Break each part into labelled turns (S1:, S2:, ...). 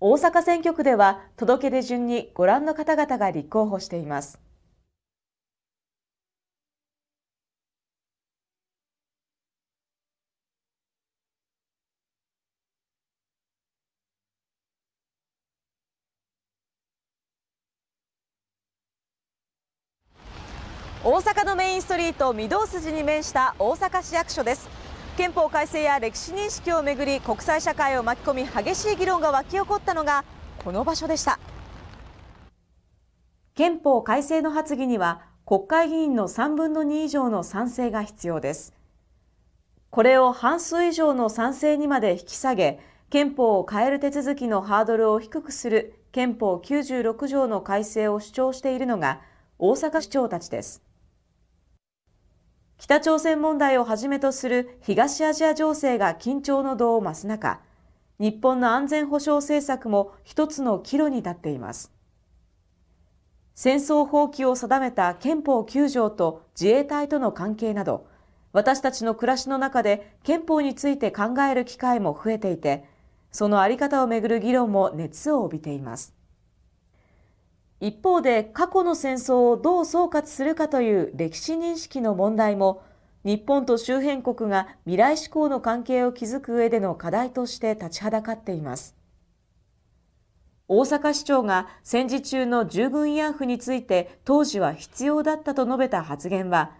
S1: 大阪選挙区では届け出順にご覧の方々が立候補しています。大阪のメインストリート御堂筋に面した大阪市役所です憲法改正や歴史認識をめぐり国際社会を巻き込み激しい議論が沸き起こったのがこの場所でした憲法改正の発議には国会議員の3分の2以上の賛成が必要ですこれを半数以上の賛成にまで引き下げ憲法を変える手続きのハードルを低くする憲法96条の改正を主張しているのが大阪市長たちです北朝鮮問題をはじめとする東アジア情勢が緊張の度を増す中、日本の安全保障政策も一つの岐路に立っています。戦争放棄を定めた憲法9条と自衛隊との関係など、私たちの暮らしの中で憲法について考える機会も増えていて、そのあり方をめぐる議論も熱を帯びています。一方で過去の戦争をどう総括するかという歴史認識の問題も日本と周辺国が未来志向の関係を築く上での課題として立ちはだかっています大阪市長が戦時中の従軍慰安婦について当時は必要だったと述べた発言は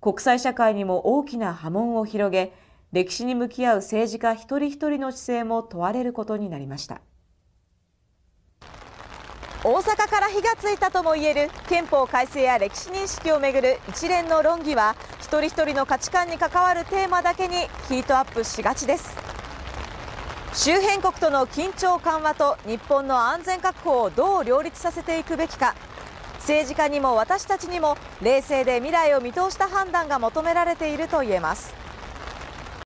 S1: 国際社会にも大きな波紋を広げ歴史に向き合う政治家一人一人の姿勢も問われることになりました。大阪から火がついたともいえる憲法改正や歴史認識をめぐる一連の論議は一人一人の価値観に関わるテーマだけにヒートアップしがちです周辺国との緊張緩和と日本の安全確保をどう両立させていくべきか政治家にも私たちにも冷静で未来を見通した判断が求められていると言えます